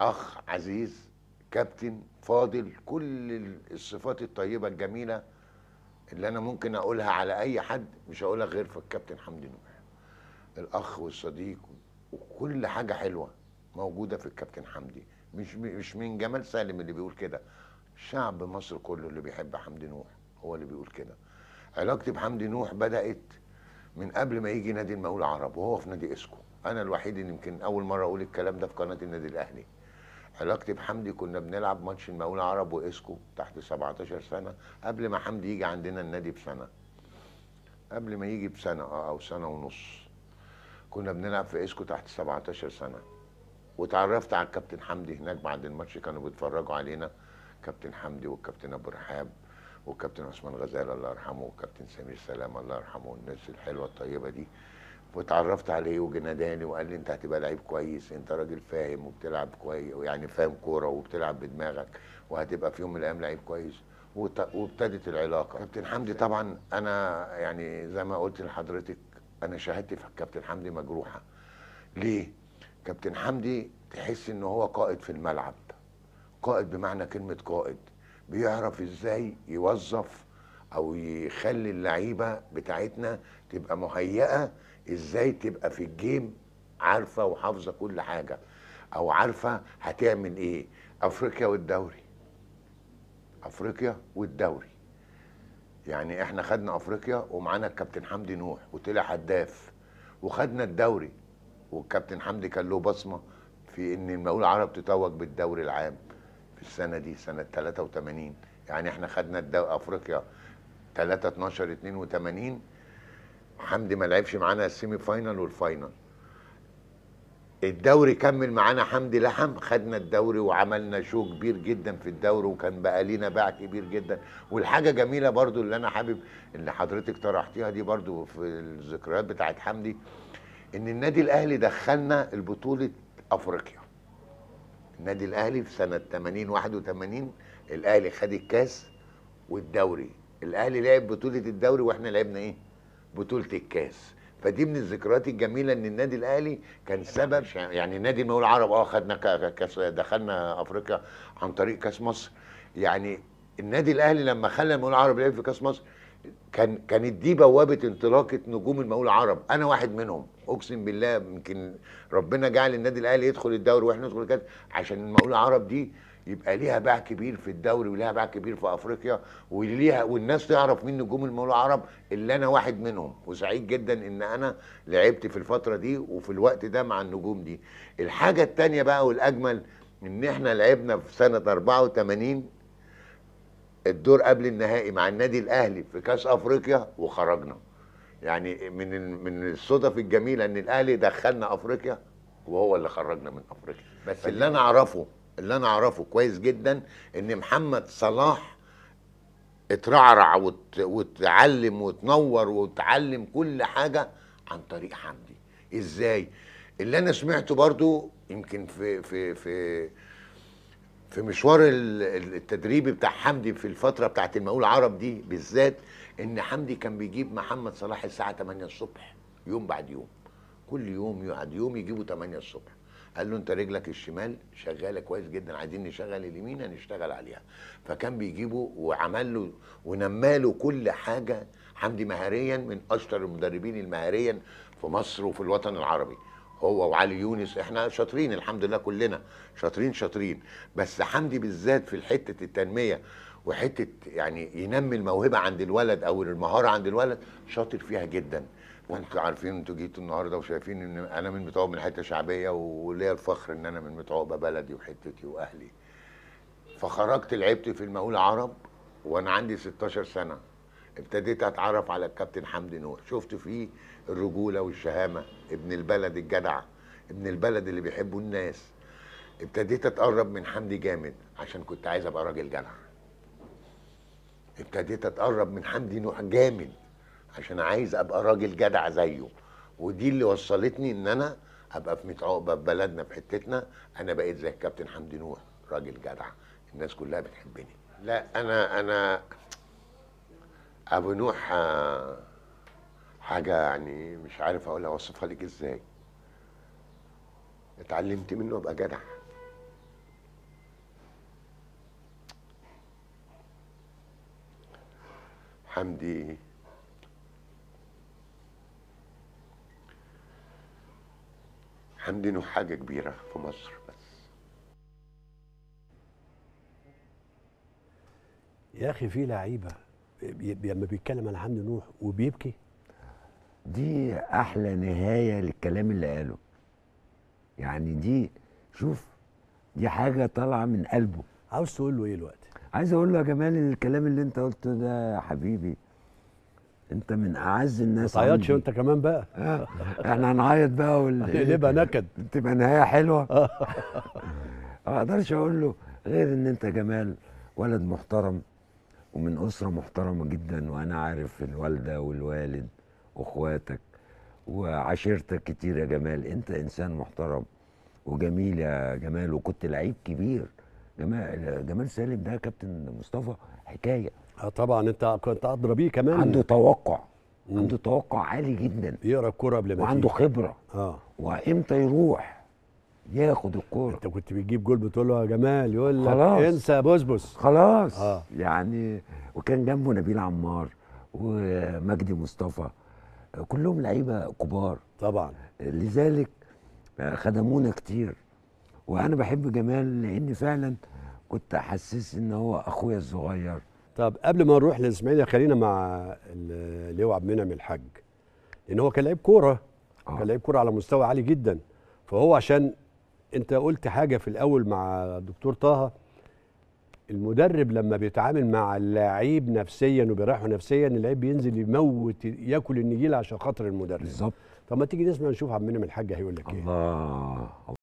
اخ عزيز كابتن فاضل كل الصفات الطيبه الجميله اللي انا ممكن اقولها على اي حد مش هقولها غير في الكابتن حمدي نوح الاخ والصديق وكل حاجه حلوه موجوده في الكابتن حمدي مش مش من جمال سالم اللي بيقول كده شعب مصر كله اللي بيحب حمدي نوح هو اللي بيقول كده علاقتي بحمدي نوح بدات من قبل ما يجي نادي المقاول العرب وهو في نادي اسكو انا الوحيد اللي يمكن اول مره اقول الكلام ده في قناه النادي الاهلي علاقتي بحمدي كنا بنلعب ماتش المقاولة عرب واسكو تحت 17 سنة قبل ما حمدي يجي عندنا النادي بسنة قبل ما يجي بسنة آه، أو سنة ونص كنا بنلعب في اسكو تحت 17 سنة وتعرفت على الكابتن حمدي هناك بعد الماتش كانوا بيتفرجوا علينا كابتن حمدي والكابتن أبو رحاب والكابتن عثمان غزال الله يرحمه والكابتن سمير سلام الله يرحمه والناس الحلوة الطيبة دي واتعرفت عليه وجناداني وقال لي انت هتبقى لعيب كويس انت راجل فاهم وبتلعب كويس يعني فاهم كوره وبتلعب بدماغك وهتبقى في يوم من الايام لعيب كويس وابتدت العلاقه كابتن حمدي طبعا انا يعني زي ما قلت لحضرتك انا شاهدت في كابتن حمدي مجروحه ليه كابتن حمدي تحس ان هو قائد في الملعب قائد بمعنى كلمه قائد بيعرف ازاي يوظف او يخلي اللعيبه بتاعتنا تبقى مهيئه ازاي تبقى في الجيم عارفه وحافظه كل حاجه او عارفه هتعمل ايه افريقيا والدوري افريقيا والدوري يعني احنا خدنا افريقيا ومعانا الكابتن حمدي نوح وطلع هداف وخدنا الدوري والكابتن حمدي كان له بصمه في ان المقاول العرب تتوج بالدوري العام في السنه دي سنه 83 يعني احنا خدنا افريقيا 3 12 82 حمدي ما لعبش معانا السيمي فاينال والفاينال الدوري كمل معانا حمدي لحم خدنا الدوري وعملنا شو كبير جدا في الدوري وكان بقى لينا باع كبير جدا والحاجه جميله برضو اللي انا حابب اللي حضرتك طرحتيها دي برضو في الذكريات بتاعت حمدي ان النادي الاهلي دخلنا البطوله افريقيا النادي الاهلي في سنه 80 81 الاهلي خد الكاس والدوري الاهلي لعب بطوله الدوري واحنا لعبنا ايه بطوله الكاس فدي من الذكريات الجميله ان النادي الاهلي كان سبب يعني. يعني نادي المقاول العرب اه خدنا كاس دخلنا افريقيا عن طريق كاس مصر يعني النادي الاهلي لما خلى المقاول العرب يلعب في كاس مصر كان كانت دي بوابه انطلاقه نجوم المقاول العرب انا واحد منهم اقسم بالله يمكن ربنا جعل النادي الاهلي يدخل الدوري واحنا ندخل الكاس عشان المقاول العرب دي يبقى ليها باع كبير في الدوري وليها باع كبير في افريقيا وليها والناس تعرف مين نجوم المول العرب اللي انا واحد منهم وسعيد جدا ان انا لعبت في الفتره دي وفي الوقت ده مع النجوم دي الحاجه الثانيه بقى والاجمل ان احنا لعبنا في سنه 84 الدور قبل النهائي مع النادي الاهلي في كاس افريقيا وخرجنا يعني من من الصدف الجميله ان الاهلي دخلنا افريقيا وهو اللي خرجنا من افريقيا بس اللي انا اعرفه اللي انا اعرفه كويس جدا ان محمد صلاح اترعرع وت... وتعلم وتنور وتعلم كل حاجه عن طريق حمدي ازاي اللي انا سمعته برضو يمكن في في في في مشوار التدريبي بتاع حمدي في الفتره بتاعت المقاول عرب دي بالذات ان حمدي كان بيجيب محمد صلاح الساعه 8 الصبح يوم بعد يوم كل يوم يقعد يوم يجيبوا 8 الصبح قال له انت رجلك الشمال شغاله كويس جدا عايزين نشغل اليمين هنشتغل عليها فكان بيجيبه وعمل له ونماله كل حاجه حمدي مهاريا من اشطر المدربين المهاريا في مصر وفي الوطن العربي هو وعلي يونس احنا شاطرين الحمد لله كلنا شاطرين شاطرين بس حمدي بالذات في حته التنميه وحته يعني ينمي الموهبه عند الولد او المهاره عند الولد شاطر فيها جدا وانتوا عارفين انتوا جيتوا النهارده وشايفين ان انا من متعوب من حته شعبيه وليا الفخر ان انا من متعوبه بلدي وحتتي واهلي فخرجت لعبت في المقول عرب وانا عندي 16 سنه ابتديت اتعرف على الكابتن حمدي نوح شفت فيه الرجوله والشهامه ابن البلد الجدع ابن البلد اللي بيحبه الناس ابتديت اتقرب من حمدي جامد عشان كنت عايز ابقى راجل جدع ابتديت اتقرب من حمدي نوح جامد عشان عايز ابقى راجل جدع زيه ودي اللي وصلتني ان انا ابقى في 100 عقبه في بلدنا في حتتنا انا بقيت زي الكابتن حمدي نوح راجل جدع الناس كلها بتحبني لا انا انا ابو نوح آه، حاجه يعني مش عارف اقول اوصفها لك ازاي اتعلمت منه ابقى جدع حمدي عندنا حاجة كبيرة في مصر بس يا أخي في لعيبة لما بيتكلم عن حمدي نوح وبيبكي دي أحلى نهاية للكلام اللي قاله يعني دي شوف دي حاجة طالعة من قلبه عاوز تقول له إيه الوقت؟ عايز أقول له يا جمال الكلام اللي أنت قلته ده يا حبيبي انت من اعز الناس ما تعيطش انت كمان بقى آه. احنا هنعيط بقى وال... نكد تبقى نهايه حلوه آه. ما اقدرش اقول له غير ان انت جمال ولد محترم ومن اسره محترمه جدا وانا عارف الوالده والوالد واخواتك وعشيرتك كتير يا جمال انت انسان محترم وجميل يا جمال وكنت لعيب كبير جمال جمال سالم ده كابتن مصطفى حكايه اه طبعا انت كنت ادرى بيه كمان عنده توقع مم. عنده توقع عالي جدا يقرا الكوره قبل ما وعنده خبره اه وامتى يروح ياخد الكوره انت كنت بتجيب جول بتقول له يا جمال يقول لك خلاص. انسى يا بسبس خلاص آه. يعني وكان جنبه نبيل عمار ومجدي مصطفى كلهم لعيبه كبار طبعا لذلك آه، خدمونا كتير وانا بحب جمال لان فعلا كنت احسس ان هو اخويا الصغير طب قبل ما نروح للاسماعيلي خلينا مع اللواء عبد المنعم الحاج لان هو كان لعيب كوره آه. كان لعيب كوره على مستوى عالي جدا فهو عشان انت قلت حاجه في الاول مع الدكتور طه المدرب لما بيتعامل مع اللعيب نفسيا وبيريحه نفسيا اللعيب بينزل يموت ياكل النجيل عشان خاطر المدرب بالظبط طب ما تيجي نسمع نشوف عبد المنعم الحاج هيقول لك ايه الله